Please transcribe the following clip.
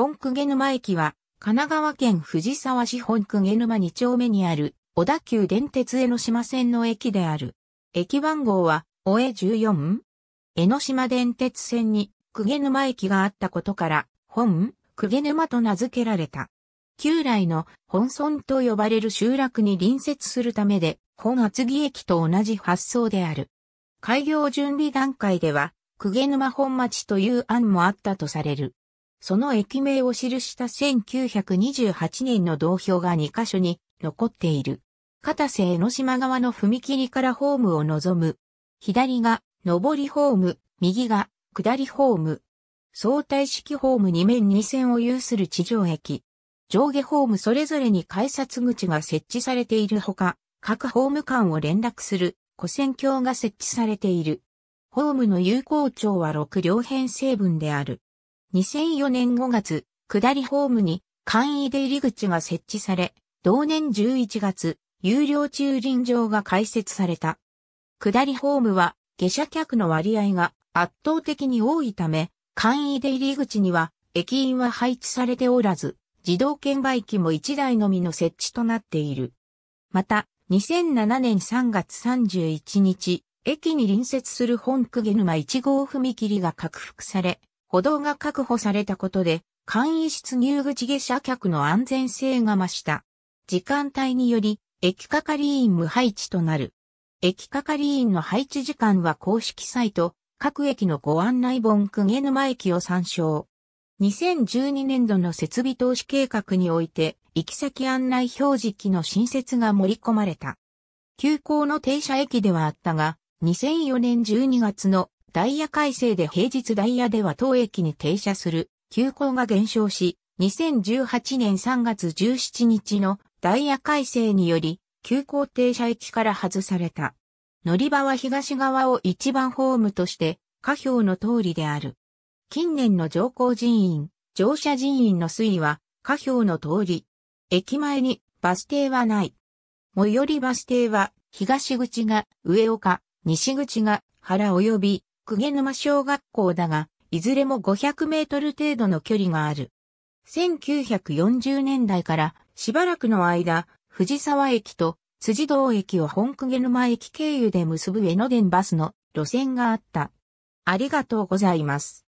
本鵠沼駅は、神奈川県藤沢市本毛沼2丁目にある、小田急電鉄江ノ島線の駅である。駅番号は、おえ14。江ノ島電鉄線に、鵠沼駅があったことから、本、鵠沼と名付けられた。旧来の本村と呼ばれる集落に隣接するためで、本厚木駅と同じ発想である。開業準備段階では、鵠沼本町という案もあったとされる。その駅名を記した1928年の同票が2カ所に残っている。片瀬江ノ島側の踏切からホームを望む。左が上りホーム、右が下りホーム。相対式ホーム2面2線を有する地上駅。上下ホームそれぞれに改札口が設置されているほか、各ホーム間を連絡する古線橋が設置されている。ホームの有効長は6両編成分である。2004年5月、下りホームに簡易出入り口が設置され、同年11月、有料駐輪場が開設された。下りホームは下車客の割合が圧倒的に多いため、簡易出入り口には駅員は配置されておらず、自動券売機も1台のみの設置となっている。また、2007年3月31日、駅に隣接する本区毛沼1号踏切が拡幅され、歩道が確保されたことで、簡易室入口下車客の安全性が増した。時間帯により、駅係員無配置となる。駅係員の配置時間は公式サイト、各駅のご案内本くげ沼駅を参照。2012年度の設備投資計画において、行き先案内表示機の新設が盛り込まれた。急行の停車駅ではあったが、2004年12月のダイヤ改正で平日ダイヤでは当駅に停車する急行が減少し、2018年3月17日のダイヤ改正により、急行停車駅から外された。乗り場は東側を一番ホームとして、下表の通りである。近年の乗降人員、乗車人員の推移は、下表の通り。駅前にバス停はない。最寄りバス停は、東口が上岡、西口が原及び鵠沼小学校だが、いずれも500メートル程度の距離がある。1940年代からしばらくの間、藤沢駅と辻堂駅を本鵠沼駅経由で結ぶ江ノ電バスの路線があった。ありがとうございます。